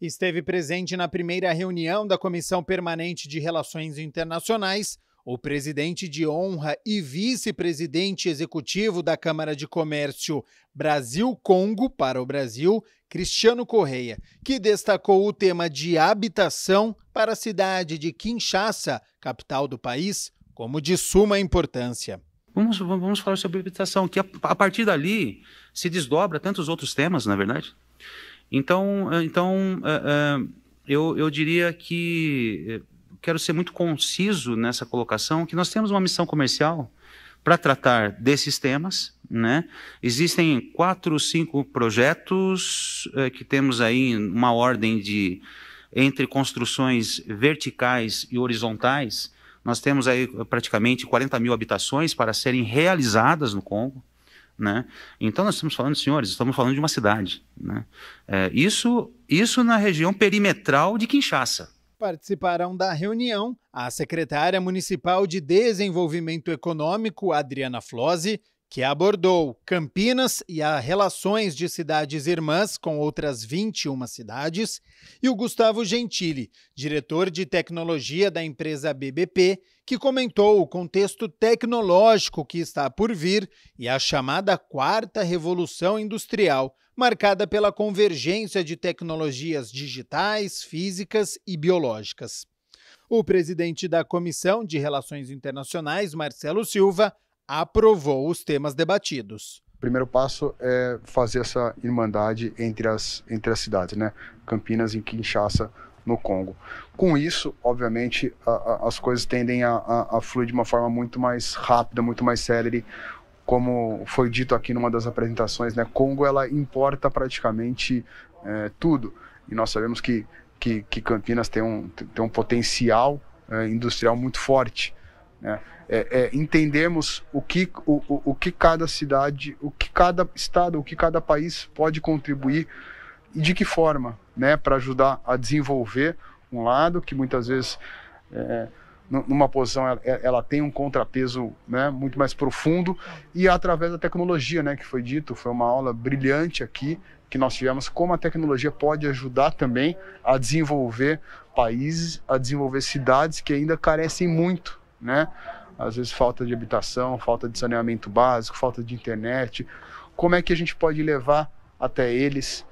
esteve presente na primeira reunião da Comissão Permanente de Relações Internacionais o presidente de honra e vice-presidente executivo da Câmara de Comércio Brasil-Congo para o Brasil, Cristiano Correia, que destacou o tema de habitação para a cidade de Kinshasa, capital do país, como de suma importância. Vamos, vamos falar sobre habitação, que a, a partir dali se desdobra tantos outros temas, na é verdade. Então, eh, então uh, uh, eu, eu diria que quero ser muito conciso nessa colocação, que nós temos uma missão comercial para tratar desses temas. Né? Existem quatro, cinco projetos uh, que temos aí uma ordem de entre construções verticais e horizontais. Nós temos aí praticamente 40 mil habitações para serem realizadas no Congo. Né? Então nós estamos falando, senhores, estamos falando de uma cidade. Né? É, isso, isso na região perimetral de Kinshasa. Participarão da reunião a secretária municipal de Desenvolvimento Econômico, Adriana Flose, que abordou Campinas e as relações de cidades irmãs com outras 21 cidades, e o Gustavo Gentili, diretor de tecnologia da empresa BBP, que comentou o contexto tecnológico que está por vir e a chamada quarta revolução industrial, marcada pela convergência de tecnologias digitais, físicas e biológicas. O presidente da Comissão de Relações Internacionais, Marcelo Silva, aprovou os temas debatidos. O primeiro passo é fazer essa irmandade entre as, entre as cidades, né? Campinas e Kinshasa no Congo. Com isso, obviamente, a, a, as coisas tendem a, a, a fluir de uma forma muito mais rápida, muito mais célere, como foi dito aqui numa das apresentações, né? Congo ela importa praticamente é, tudo e nós sabemos que, que, que Campinas tem um, tem um potencial é, industrial muito forte. Né? É, é, entendermos o que, o, o, o que cada cidade, o que cada estado, o que cada país pode contribuir e de que forma, né, para ajudar a desenvolver um lado que muitas vezes é, numa posição ela, é, ela, tem um contrapeso né, muito mais profundo e através da tecnologia, né, que foi dito, foi uma aula brilhante aqui que nós tivemos como a tecnologia pode ajudar também a desenvolver países, a desenvolver cidades que ainda carecem muito né? Às vezes falta de habitação, falta de saneamento básico, falta de internet. Como é que a gente pode levar até eles